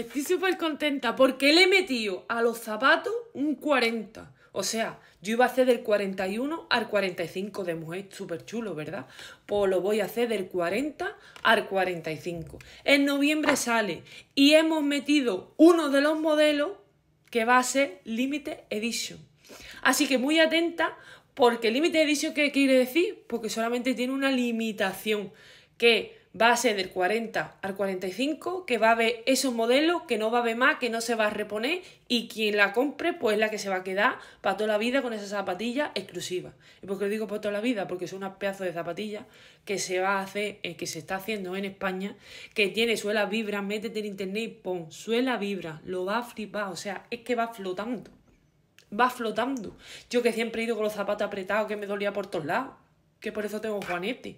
Estoy súper contenta porque le he metido a los zapatos un 40. O sea, yo iba a hacer del 41 al 45 de mujer, súper chulo, ¿verdad? Pues lo voy a hacer del 40 al 45. En noviembre sale y hemos metido uno de los modelos que va a ser Limited Edition. Así que muy atenta porque Limited Edition, ¿qué quiere decir? Porque solamente tiene una limitación que va a ser del 40 al 45, que va a haber esos modelos, que no va a haber más, que no se va a reponer y quien la compre pues es la que se va a quedar para toda la vida con esa zapatilla exclusiva. ¿Y por qué lo digo para toda la vida? Porque es una pedazo de zapatilla que se va a hacer, eh, que se está haciendo en España, que tiene suela vibra, métete en internet pon suela vibra, lo va a flipar, o sea, es que va flotando, va flotando. Yo que siempre he ido con los zapatos apretados, que me dolía por todos lados, que por eso tengo juanetti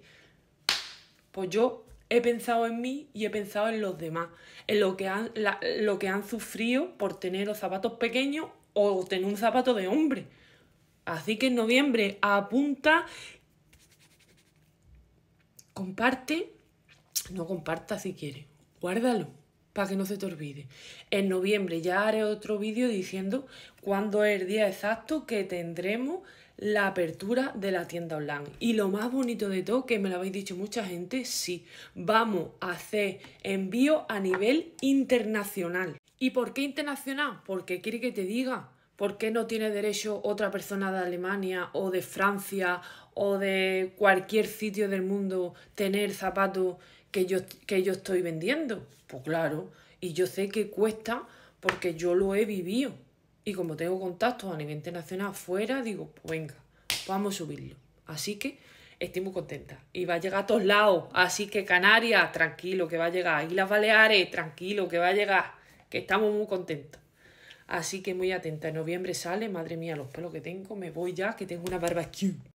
Pues yo he pensado en mí y he pensado en los demás, en lo que han, lo que han sufrido por tener los zapatos pequeños o tener un zapato de hombre. Así que en noviembre apunta, comparte, no comparta si quieres, guárdalo para que no se te olvide. En noviembre ya haré otro vídeo diciendo cuándo es el día exacto que tendremos la apertura de la tienda online. Y lo más bonito de todo, que me lo habéis dicho mucha gente, sí, vamos a hacer envío a nivel internacional. ¿Y por qué internacional? Porque quiere que te diga, ¿por qué no tiene derecho otra persona de Alemania o de Francia o de cualquier sitio del mundo tener zapatos que yo, que yo estoy vendiendo? Pues claro, y yo sé que cuesta porque yo lo he vivido. Y como tengo contactos a nivel internacional fuera, digo, pues venga, vamos a subirlo. Así que estoy muy contenta. Y va a llegar a todos lados. Así que Canarias, tranquilo que va a llegar. Islas Baleares, tranquilo que va a llegar. Que estamos muy contentos. Así que muy atenta. En noviembre sale, madre mía, los pelos que tengo. Me voy ya, que tengo una barbecue.